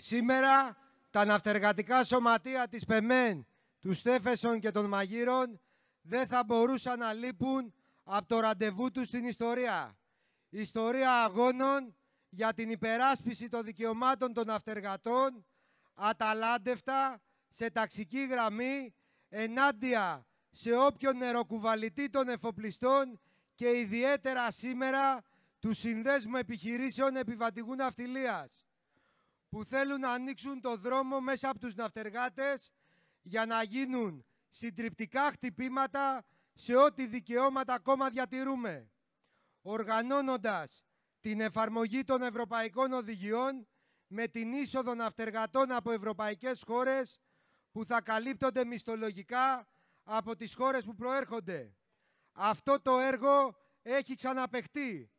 Σήμερα τα ναυτεργατικά σωματεία της ΠΕΜΕΝ, του Στέφεσον και των Μαγείρων δεν θα μπορούσαν να λείπουν από το ραντεβού τους στην ιστορία. Ιστορία αγώνων για την υπεράσπιση των δικαιωμάτων των ναυτεργατών, αταλάντευτα σε ταξική γραμμή, ενάντια σε όποιον νεροκουβαλητή των εφοπλιστών και ιδιαίτερα σήμερα τους Συνδέσμου Επιχειρήσεων Επιβατηγού Ναυτιλίας που θέλουν να ανοίξουν το δρόμο μέσα από τους ναυτεργάτες για να γίνουν συντριπτικά χτυπήματα σε ό,τι δικαιώματα ακόμα διατηρούμε, οργανώνοντας την εφαρμογή των ευρωπαϊκών οδηγιών με την είσοδο ναυτεργατών από ευρωπαϊκές χώρες που θα καλύπτονται μισθολογικά από τις χώρες που προέρχονται. Αυτό το έργο έχει ξαναπεχτεί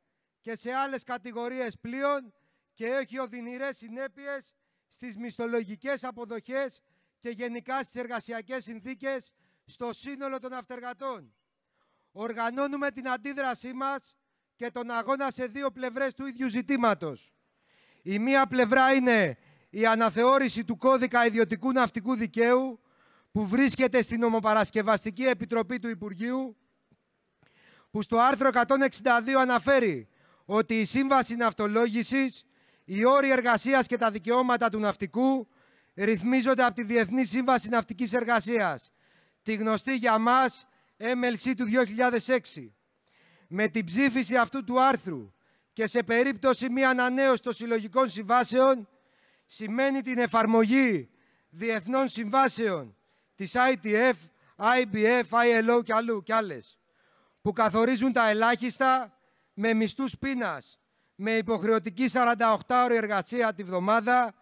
και σε άλλες κατηγορίες πλοίων και έχει οδυνηρές συνέπειες στις μισθολογικές αποδοχές και γενικά στις εργασιακές συνθήκες στο σύνολο των αυτεργατών. Οργανώνουμε την αντίδρασή μας και τον αγώνα σε δύο πλευρές του ίδιου ζητήματος. Η μία πλευρά είναι η αναθεώρηση του κώδικα ιδιωτικού ναυτικού δικαίου που βρίσκεται στην Ομοπαρασκευαστική Επιτροπή του Υπουργείου που στο άρθρο 162 αναφέρει ότι η Σύμβαση Ναυτολόγησης οι όροι εργασίας και τα δικαιώματα του ναυτικού ρυθμίζονται από τη Διεθνή Σύμβαση Ναυτικής Εργασίας, τη γνωστή για μας MLC του 2006. Με την ψήφιση αυτού του άρθρου και σε περίπτωση μη ανανέωσης των συλλογικών συμβάσεων, σημαίνει την εφαρμογή διεθνών συμβάσεων της ITF, IBF, ILO και, αλλού, και άλλες, που καθορίζουν τα ελάχιστα με μισθούς πείνας με υποχρεωτική 48ωρη εργασία τη βδομάδα,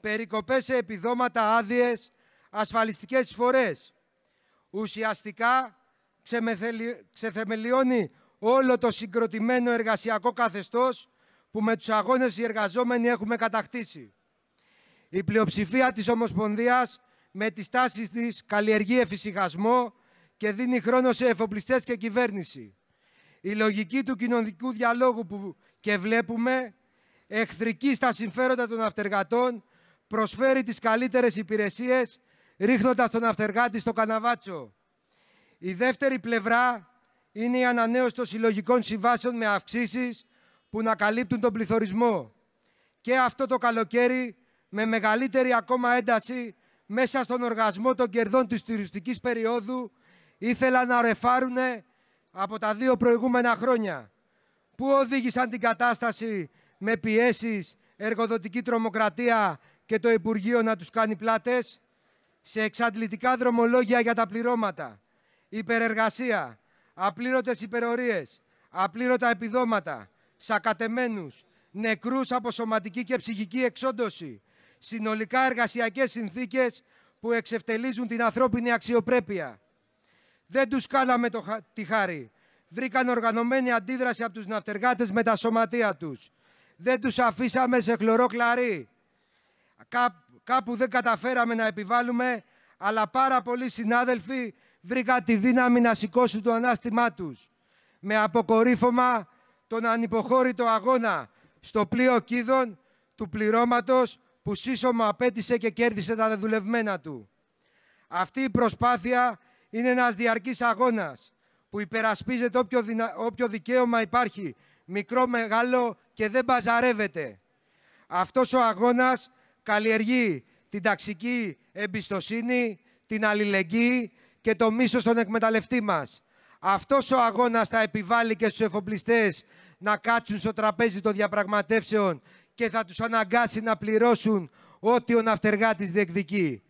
περικοπές σε επιδόματα άδειες, ασφαλιστικές φορές. Ουσιαστικά ξεθεμελιώνει όλο το συγκροτημένο εργασιακό καθεστώς που με τους αγώνες οι εργαζόμενοι έχουμε κατακτήσει. Η πλειοψηφία της Ομοσπονδίας με τις τάσεις της καλλιεργεί εφησυχασμό και δίνει χρόνο σε εφοπλιστές και κυβέρνηση. Η λογική του κοινωνικού διαλόγου που και βλέπουμε εχθρική στα συμφέροντα των αυτεργατών προσφέρει τις καλύτερες υπηρεσίες ρίχνοντας τον αυτεργάτη στο καναβάτσο. Η δεύτερη πλευρά είναι η ανανέωση των συλλογικών συμβάσεων με αυξήσεις που να καλύπτουν τον πληθωρισμό. Και αυτό το καλοκαίρι με μεγαλύτερη ακόμα ένταση μέσα στον οργασμό των κερδών της τουριστικής περίοδου ήθελαν να ρεφάρουν από τα δύο προηγούμενα χρόνια που οδήγησαν την κατάσταση με πιέσεις, εργοδοτική τρομοκρατία και το Υπουργείο να τους κάνει πλάτες, σε εξαντλητικά δρομολόγια για τα πληρώματα, υπερεργασία, απλήρωτες υπερορίες, απλήρωτα επιδόματα, σακατεμένους, νεκρούς από σωματική και ψυχική εξόντωση, συνολικά εργασιακές συνθήκες που εξευτελίζουν την ανθρώπινη αξιοπρέπεια. Δεν τους κάλαμε το, τη χάρη βρήκαν οργανωμένη αντίδραση από τους ναυτεργάτες με τα σωματεία τους. Δεν τους αφήσαμε σε χλωρό κλαρί. κάπου δεν καταφέραμε να επιβάλλουμε, αλλά πάρα πολλοί συνάδελφοι βρήκαν τη δύναμη να σηκώσουν το ανάστημά τους. Με αποκορύφωμα τον ανυποχώρητο αγώνα στο πλοίο Κίδων του πληρώματος που σύσσωμα απέτησε και κέρδισε τα δεδουλευμένα του. Αυτή η προσπάθεια είναι ένας διαρκής αγώνας που υπερασπίζεται όποιο, δικαίωμα υπάρχει, μικρό, μεγάλο και δεν μπαζαρεύεται. Αυτός ο αγώνας καλλιεργεί την ταξική εμπιστοσύνη, την αλληλεγγύη και το μίσος στον εκμεταλλευτή μας. Αυτός ο αγώνας θα επιβάλλει και στους εφοπλιστές να κάτσουν στο τραπέζι των διαπραγματεύσεων και θα τους αναγκάσει να πληρώσουν ό,τι ο ναυτεργάτης διεκδικεί.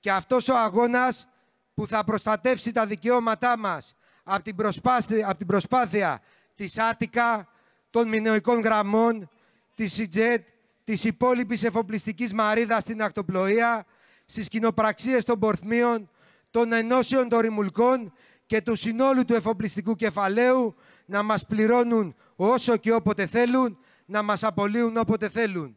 Και αυτός ο αγώνας που θα προστατεύσει τα δικαιώματά μας από την, προσπάθεια, την προσπάθεια της Άτικα, των μινεοικών γραμμών, της ΣΥΤΖΕΤ, της υπόλοιπης εφοπλιστικής μαρίδας στην ακτοπλοεία, στις κοινοπραξίες των πορθμίων, των ενώσεων των ρημουλκών και του συνόλου του εφοπλιστικού κεφαλαίου να μας πληρώνουν όσο και όποτε θέλουν, να μας απολύουν όποτε θέλουν.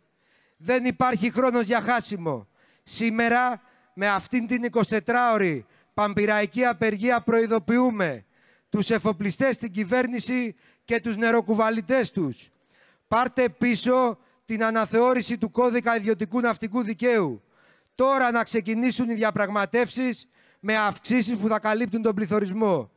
Δεν υπάρχει χρόνος για χάσιμο. Σήμερα, με αυτήν την 24ωρη παμπυραϊκή απεργία προειδοποιούμε τους εφοπλιστές στην κυβέρνηση και τους νεροκουβαλιτές τους. Πάρτε πίσω την αναθεώρηση του κώδικα ιδιωτικού ναυτικού δικαίου. Τώρα να ξεκινήσουν οι διαπραγματεύσεις με αυξήσεις που θα καλύπτουν τον πληθωρισμό.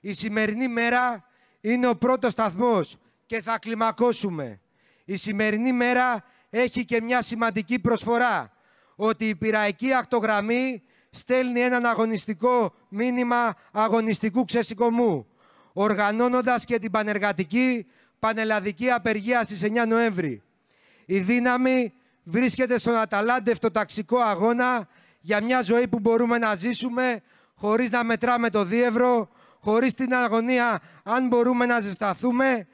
Η σημερινή μέρα είναι ο πρώτος σταθμός και θα κλιμακώσουμε. Η σημερινή μέρα έχει και μια σημαντική προσφορά ότι η πειραϊκή ακτογραμμή στέλνει έναν αγωνιστικό μήνυμα αγωνιστικού ξεσηκωμού, οργανώνοντας και την πανεργατική πανελλαδική απεργία στις 9 Νοέμβρη. Η δύναμη βρίσκεται στον αταλάντευτο ταξικό αγώνα για μια ζωή που μπορούμε να ζήσουμε χωρίς να μετράμε το δίευρο, χωρίς την αγωνία αν μπορούμε να ζεσταθούμε,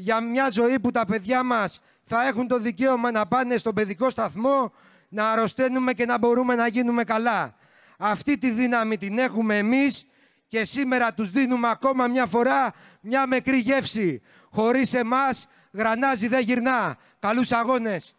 για μια ζωή που τα παιδιά μας θα έχουν το δικαίωμα να πάνε στον παιδικό σταθμό, να αρρωσταίνουμε και να μπορούμε να γίνουμε καλά. Αυτή τη δύναμη την έχουμε εμείς και σήμερα τους δίνουμε ακόμα μια φορά μια μικρή γεύση. Χωρίς εμάς γρανάζι δεν γυρνά. Καλούς αγώνες.